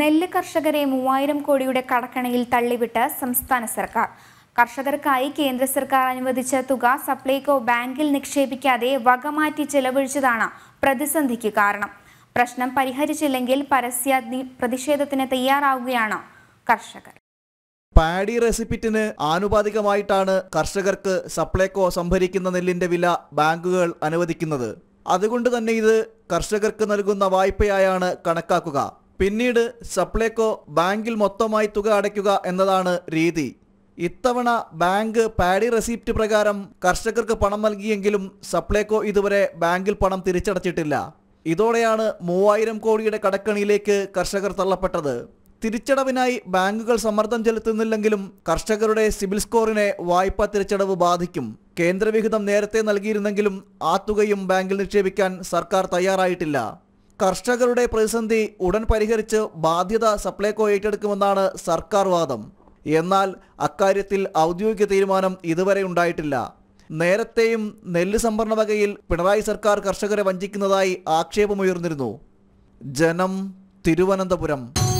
നെല്ല് കർഷകരെ മൂവായിരം കോടിയുടെ കടക്കണയിൽ തള്ളിവിട്ട് സംസ്ഥാന സർക്കാർ കർഷകർക്കായി കേന്ദ്ര സർക്കാർ അനുവദിച്ച തുക സപ്ലൈകോ ബാങ്കിൽ നിക്ഷേപിക്കാതെ വകമാറ്റി ചെലവഴിച്ചതാണ് പ്രതിസന്ധിക്ക് കാരണം പ്രശ്നം പരിഹരിച്ചില്ലെങ്കിൽ പരസ്യ പ്രതിഷേധത്തിന് തയ്യാറാവുകയാണ് കർഷകർ പാഡി റെസിപ്പിറ്റിന് ആനുപാതികമായിട്ടാണ് കർഷകർക്ക് സപ്ലൈകോ സംഭരിക്കുന്ന നെല്ലിന്റെ വില ബാങ്കുകൾ അനുവദിക്കുന്നത് അതുകൊണ്ട് തന്നെ ഇത് കർഷകർക്ക് നൽകുന്ന വായ്പയായാണ് കണക്കാക്കുക പിന്നീട് സപ്ലൈകോ ബാങ്കിൽ മൊത്തമായി തുക അടയ്ക്കുക എന്നതാണ് രീതി ഇത്തവണ ബാങ്ക് പാഡി റെസിപ്റ്റ് പ്രകാരം കർഷകർക്ക് പണം നൽകിയെങ്കിലും സപ്ലൈകോ ഇതുവരെ ബാങ്കിൽ പണം തിരിച്ചടച്ചിട്ടില്ല ഇതോടെയാണ് മൂവായിരം കോടിയുടെ കടക്കണിയിലേക്ക് കർഷകർ തള്ളപ്പെട്ടത് തിരിച്ചടവിനായി ബാങ്കുകൾ സമ്മർദ്ദം ചെലുത്തുന്നില്ലെങ്കിലും കർഷകരുടെ സിബിൽ സ്കോറിനെ വായ്പാ തിരിച്ചടവ് ബാധിക്കും കേന്ദ്രവിഹിതം നേരത്തെ നൽകിയിരുന്നെങ്കിലും ആ തുകയും ബാങ്കിൽ നിക്ഷേപിക്കാൻ സർക്കാർ തയ്യാറായിട്ടില്ല കർഷകരുടെ പ്രതിസന്ധി ഉടൻ പരിഹരിച്ച് ബാധ്യത സപ്ലൈകോ ഏറ്റെടുക്കുമെന്നാണ് സർക്കാർ വാദം എന്നാൽ അക്കാര്യത്തിൽ ഔദ്യോഗിക തീരുമാനം ഇതുവരെ ഉണ്ടായിട്ടില്ല നേരത്തെയും നെല്ല് സംഭരണ വകയിൽ പിണറായി സർക്കാർ കർഷകരെ വഞ്ചിക്കുന്നതായി ആക്ഷേപമുയർന്നിരുന്നു ജനം തിരുവനന്തപുരം